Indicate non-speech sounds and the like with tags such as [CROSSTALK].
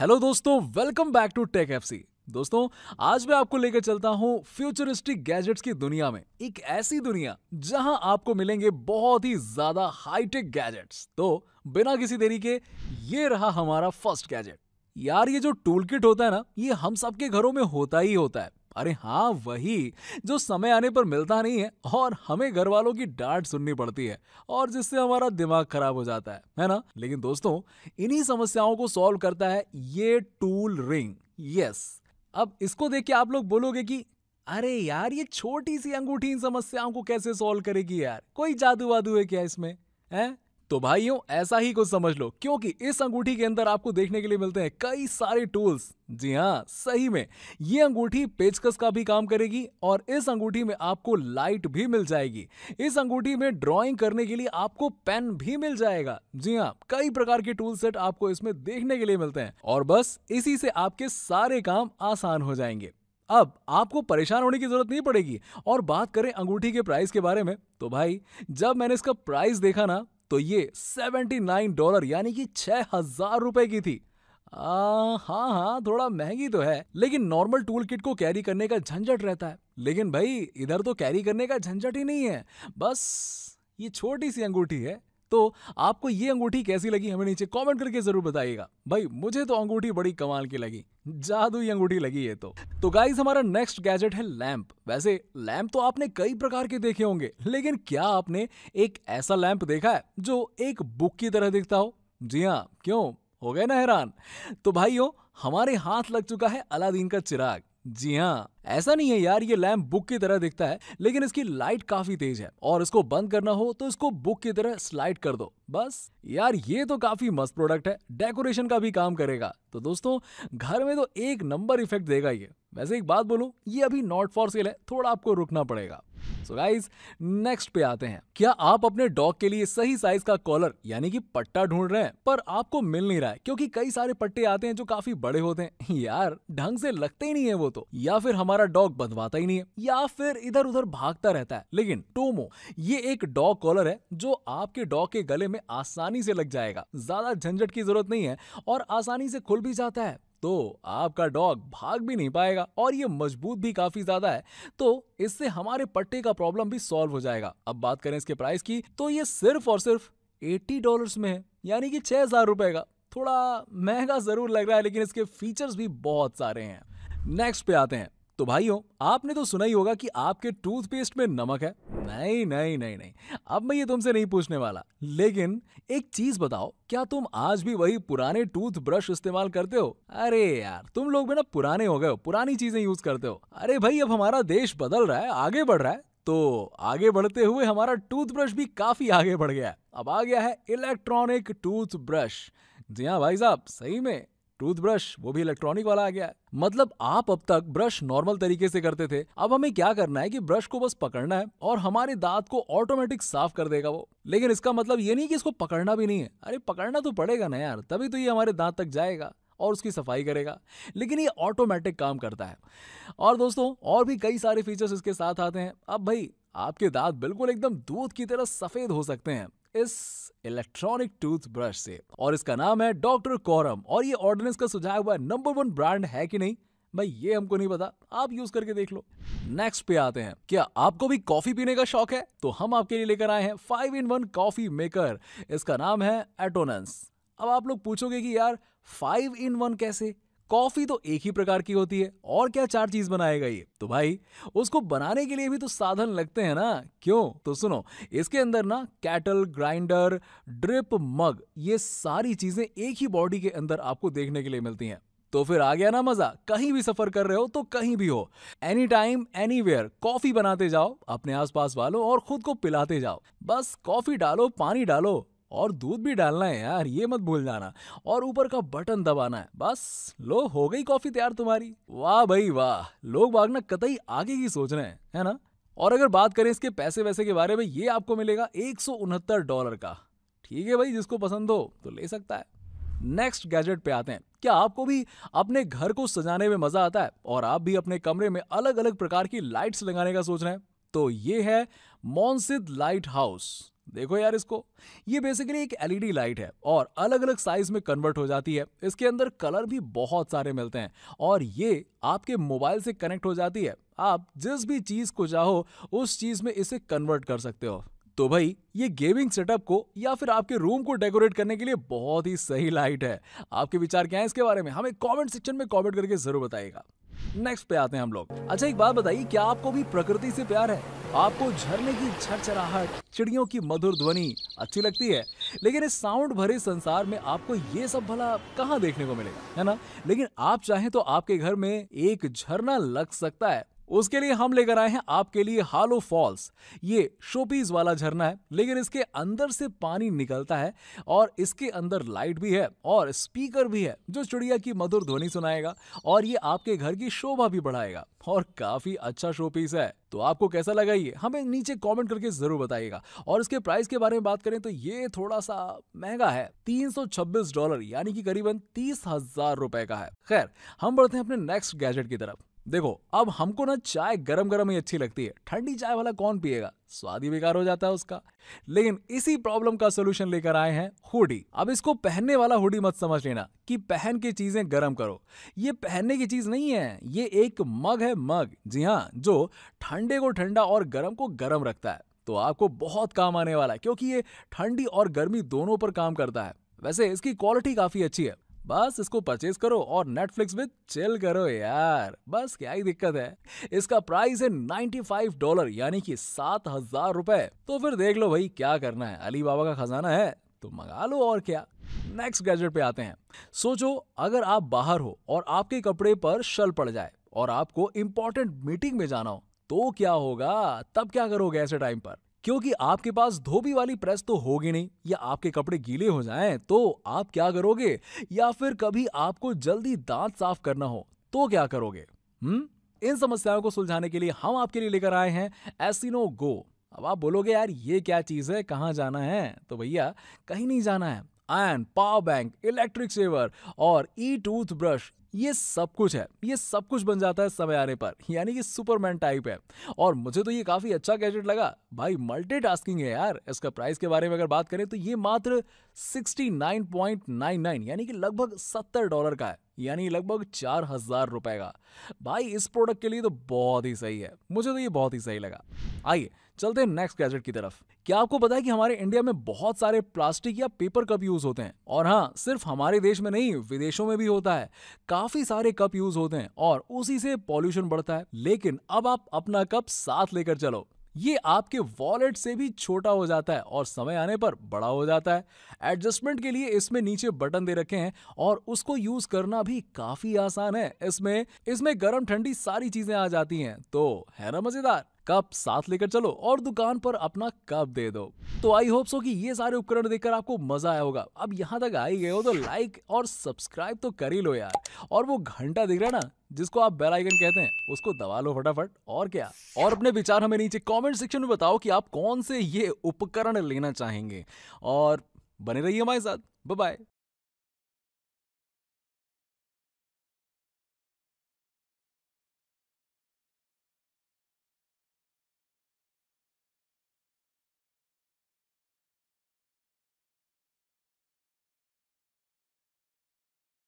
hello दोस्तों welcome back to Tech FC दोस्तों आज मैं आपको लेकर चलता हूं फ्यूचरिस्टिक गैजेट्स की दुनिया में एक ऐसी दुनिया जहां आपको मिलेंगे बहुत ही ज्यादा हाईटेक गैजेट्स तो बिना किसी देरी के ये रहा हमारा फर्स्ट गैजेट यार ये जो टूल किट होता है ना ये हम सबके घरों में होता ही होता है अरे हाँ वही जो समय आने पर मिलता नहीं है और हमें घर वालों की डांट सुननी पड़ती है और जिससे हमारा दिमाग खराब हो जाता है है ना लेकिन दोस्तों इन्हीं समस्याओं को सॉल्व करता है ये टूल रिंग यस अब इसको देख के आप लोग बोलोगे कि अरे यार ये छोटी सी अंगूठी इन समस्याओं को कैसे सॉल्व करेगी यार कोई जादू वादू है क्या इसमें है तो भाइयों ऐसा ही कुछ समझ लो क्योंकि इस अंगूठी के अंदर आपको देखने के लिए मिलते हैं कई सारे टूल्स जी हाँ सही में ये अंगूठी पेचकस का भी काम करेगी और इस अंगूठी में आपको लाइट भी मिल जाएगी इस अंगूठी में ड्राइंग करने के लिए आपको पेन भी मिल जाएगा जी हाँ कई प्रकार के टूल सेट आपको इसमें देखने के लिए मिलते हैं और बस इसी से आपके सारे काम आसान हो जाएंगे अब आपको परेशान होने की जरूरत नहीं पड़ेगी और बात करें अंगूठी के प्राइस के बारे में तो भाई जब मैंने इसका प्राइस देखा ना तो ये 79 डॉलर यानी कि छह हजार रुपए की थी आ, हाँ हाँ थोड़ा महंगी तो है लेकिन नॉर्मल टूल किट को कैरी करने का झंझट रहता है लेकिन भाई इधर तो कैरी करने का झंझट ही नहीं है बस ये छोटी सी अंगूठी है तो आपको ये अंगूठी कैसी लगी हमें नीचे कॉमेंट करके जरूर बताइएगा भाई मुझे तो अंगूठी बड़ी कमाल की लगी जादुई अंगूठी लगी है तो तो गाइस हमारा नेक्स्ट गैजेट है लैंप वैसे लैंप तो आपने कई प्रकार के देखे होंगे लेकिन क्या आपने एक ऐसा लैंप देखा है जो एक बुक की तरह दिखता हो जी हाँ क्यों हो गए ना हैरान तो भाइयों हमारे हाथ लग चुका है अलादीन का चिराग जी हाँ ऐसा नहीं है यार ये लैम्प बुक की तरह दिखता है लेकिन इसकी लाइट काफी तेज है और इसको बंद करना हो तो इसको बुक की तरह स्लाइड कर दो बस यार ये तो काफी मस्त प्रोडक्ट है डेकोरेशन का भी काम करेगा तो दोस्तों घर में तो एक नंबर इफेक्ट देगा ये वैसे एक बात बोलूं ये अभी नॉट फॉर सेल है थोड़ा आपको रुकना पड़ेगा सो गाइस नेक्स्ट पे आते हैं क्या आप अपने डॉग के लिए सही साइज का कॉलर यानी कि पट्टा ढूंढ रहे हैं पर आपको मिल नहीं रहा है क्योंकि कई सारे पट्टे आते हैं जो काफी बड़े होते हैं [LAUGHS] यार ढंग से लगते ही नहीं है वो तो या फिर हमारा डॉग बंधवाता ही नहीं है या फिर इधर उधर भागता रहता है लेकिन टोमो ये एक डॉग कॉलर है जो आपके डॉग के गले में आसानी से लग जाएगा ज्यादा झंझट की जरूरत नहीं है और आसानी से खुल भी जाता है तो आपका डॉग भाग भी नहीं पाएगा और ये मजबूत भी काफी ज्यादा है तो इससे हमारे पट्टे का प्रॉब्लम भी सॉल्व हो जाएगा अब बात करें इसके प्राइस की तो ये सिर्फ और सिर्फ एट्टी डॉलर में है यानी कि छह हज़ार रुपए का थोड़ा महंगा ज़रूर लग रहा है लेकिन इसके फीचर्स भी बहुत सारे हैं नेक्स्ट पे आते हैं तो भाइयों आपने तो सुना ही होगा कि आपके टूथपेस्ट में नमक है नहीं नहीं नहीं नहीं अब मैं ये तुमसे नहीं पूछने वाला लेकिन एक चीज बताओ क्या तुम आज भी वही पुराने टूथब्रश इस्तेमाल करते हो अरे यार तुम लोग भी ना पुराने हो गए हो पुरानी चीजें यूज करते हो अरे भाई अब हमारा देश बदल रहा है आगे बढ़ रहा है तो आगे बढ़ते हुए हमारा टूथब्रश भी काफी आगे बढ़ गया है अब आ गया है इलेक्ट्रॉनिक टूथब्रश जी हाँ भाई साहब सही में टूथब्रश वो भी इलेक्ट्रॉनिक वाला आ गया मतलब आप अब तक ब्रश नॉर्मल तरीके से करते थे अब हमें क्या करना है कि ब्रश को बस पकड़ना है और हमारे दांत को ऑटोमेटिक साफ कर देगा वो लेकिन इसका मतलब ये नहीं कि इसको पकड़ना भी नहीं है अरे पकड़ना तो पड़ेगा ना यार तभी तो ये हमारे दांत तक जाएगा और उसकी सफाई करेगा लेकिन ये ऑटोमेटिक काम करता है और दोस्तों और भी कई सारे फीचर्स इसके साथ आते हैं अब भाई आपके दांत बिल्कुल एकदम दूध की तरह सफ़ेद हो सकते हैं इस इलेक्ट्रॉनिक टूथब्रश से और इसका नाम है डॉक्टर कोरम और ये ऑर्डिनेंस का सुझाया हुआ नंबर वन ब्रांड है कि नहीं भाई ये हमको नहीं पता आप यूज करके देख लो नेक्स्ट पे आते हैं क्या आपको भी कॉफी पीने का शौक है तो हम आपके लिए लेकर आए हैं five in one coffee maker इसका नाम है एटोनस अब आप लोग पूछोगे कि यार फाइव इन वन कैसे कॉफी तो एक ही प्रकार की होती है और क्या चार चीज बनाएगा ये तो भाई उसको बनाने के लिए भी तो साधन लगते हैं ना क्यों तो सुनो इसके अंदर ना कैटल ग्राइंडर ड्रिप मग ये सारी चीजें एक ही बॉडी के अंदर आपको देखने के लिए मिलती हैं तो फिर आ गया ना मजा कहीं भी सफर कर रहे हो तो कहीं भी हो any time anywhere coffee बनाते जाओ अपने आसपास वालों और खुद को पिलाते जाओ बस कॉफी डालो पानी डालो और दूध भी डालना है यार ये मत भूल जाना और ऊपर का बटन दबाना है बस लो हो गई कॉफी तैयार तुम्हारी वाह भाई वाह लोग भागना कतई आगे की सोच रहे हैं है ना और अगर बात करें इसके पैसे वैसे के बारे में ये आपको मिलेगा एक डॉलर का ठीक है भाई जिसको पसंद हो तो ले सकता है नेक्स्ट गैजेट पे आते हैं क्या आपको भी अपने घर को सजाने में मजा आता है और आप भी अपने कमरे में अलग अलग प्रकार की लाइट्स लगाने का सोच रहे हैं तो ये है मॉनसिद लाइट हाउस देखो यार इसको ये बेसिकली एक एलईडी लाइट e है और अलग अलग साइज में कन्वर्ट हो जाती है इसके अंदर कलर भी बहुत सारे मिलते हैं और ये आपके मोबाइल से कनेक्ट हो जाती है आप जिस भी चीज को चाहो उस चीज में इसे कन्वर्ट कर सकते हो तो भाई ये गेमिंग सेटअप को या फिर आपके रूम को डेकोरेट करने के लिए बहुत ही सही लाइट है आपके विचार क्या है इसके बारे में हमें कमेंट सेक्शन में कमेंट करके जरूर बताइएगा नेक्स्ट पे आते हैं हम लोग अच्छा एक बात बताइए क्या आपको भी प्रकृति से प्यार है आपको झरने की छरछराहट चिड़ियों की मधुर ध्वनि अच्छी लगती है लेकिन इस साउंड भरे संसार में आपको ये सब भला कहाँ देखने को मिलेगा है ना लेकिन आप चाहें तो आपके घर में एक झरना लग सकता है उसके लिए हम लेकर आए हैं आपके लिए हालो फॉल्स ये शोपीज वाला झरना है लेकिन इसके अंदर से पानी निकलता है और इसके अंदर लाइट भी है और स्पीकर भी है जो चिड़िया की मधुर ध्वनि सुनाएगा और ये आपके घर की शोभा भी बढ़ाएगा और काफी अच्छा शोपीस है तो आपको कैसा लगा ये हमें नीचे कमेंट करके जरूर बताइएगा और इसके प्राइस के बारे में बात करें तो ये थोड़ा सा महंगा है 326 डॉलर यानी कि करीबन तीस हजार रुपए का है खैर हम बढ़ते हैं अपने नेक्स्ट गैजेट की तरफ देखो अब हमको ना चाय गरम गरम ही अच्छी लगती है ठंडी चाय वाला कौन पिएगा स्वाद ही बेकार हो जाता है उसका लेकिन इसी प्रॉब्लम का सोल्यूशन लेकर आए हैं हुडी अब इसको पहनने वाला हुडी मत समझ लेना कि पहन के चीजें गर्म करो ये पहनने की चीज नहीं है ये एक मग है मग जी हाँ जो ठंडे को ठंडा और गर्म को गर्म रखता है तो आपको बहुत काम आने वाला है क्योंकि ये ठंडी और गर्मी दोनों पर काम करता है वैसे इसकी क्वालिटी काफी अच्छी है बस इसको परचेज करो और नेटफ्लिक्स में चिल करो यार बस क्या ही दिक्कत है इसका प्राइस है 95 डॉलर यानी कि सात हजार रुपए तो फिर देख लो भाई क्या करना है अली बाबा का खजाना है तो मंगा लो और क्या नेक्स्ट गैजेट पे आते हैं सोचो अगर आप बाहर हो और आपके कपड़े पर शल पड़ जाए और आपको इंपॉर्टेंट मीटिंग में जाना हो तो क्या होगा तब क्या करोगे ऐसे टाइम पर क्योंकि आपके पास धोबी वाली प्रेस तो होगी नहीं या आपके कपड़े गीले हो जाएं तो आप क्या करोगे या फिर कभी आपको जल्दी दांत साफ करना हो तो क्या करोगे हम्म इन समस्याओं को सुलझाने के लिए हम आपके लिए लेकर आए हैं एसिनो गो अब आप बोलोगे यार ये क्या चीज़ है कहाँ जाना है तो भैया कहीं नहीं जाना है ion power bank electric saver और ई टूथब्रश ये सब कुछ है ये सब कुछ बन जाता है समय आने पर यानी कि सुपरमैन टाइप है और मुझे तो ये काफ़ी अच्छा गैजेट लगा भाई मल्टीटास्किंग है यार इसका प्राइस के बारे में अगर बात करें तो ये मात्र 69.99 यानी कि लगभग 70 डॉलर का है यानी लगभग चार हजार रुपए का भाई इस प्रोडक्ट के लिए तो बहुत ही सही है मुझे तो ये बहुत ही सही लगा आइए चलते हैं नेक्स्ट गैजेट की तरफ क्या आपको पता है कि हमारे इंडिया में बहुत सारे प्लास्टिक या पेपर कप यूज होते हैं और हाँ सिर्फ हमारे देश में नहीं विदेशों में भी होता है काफी सारे कप यूज होते हैं और उसी से पॉल्यूशन बढ़ता है लेकिन अब आप अपना कप साथ लेकर चलो ये आपके वॉलेट से भी छोटा हो जाता है और समय आने पर बड़ा हो जाता है एडजस्टमेंट के लिए इसमें नीचे बटन दे रखे हैं और उसको यूज करना भी काफी आसान है इसमें इसमें गर्म ठंडी सारी चीजें आ जाती हैं तो है ना मजेदार कप साथ लेकर चलो और दुकान पर अपना कप दे दो तो आई होप सो कि ये सारे उपकरण देखकर आपको मजा आया होगा अब यहाँ तक आई गए हो तो लाइक और सब्सक्राइब तो कर ही लो यार और वो घंटा दिख रहा है ना जिसको आप बेल आइकन कहते हैं उसको दबा लो फटाफट और क्या और अपने विचार हमें नीचे कमेंट सेक्शन में बताओ कि आप कौन से ये उपकरण लेना चाहेंगे और बने रहिए हमारे साथ बाय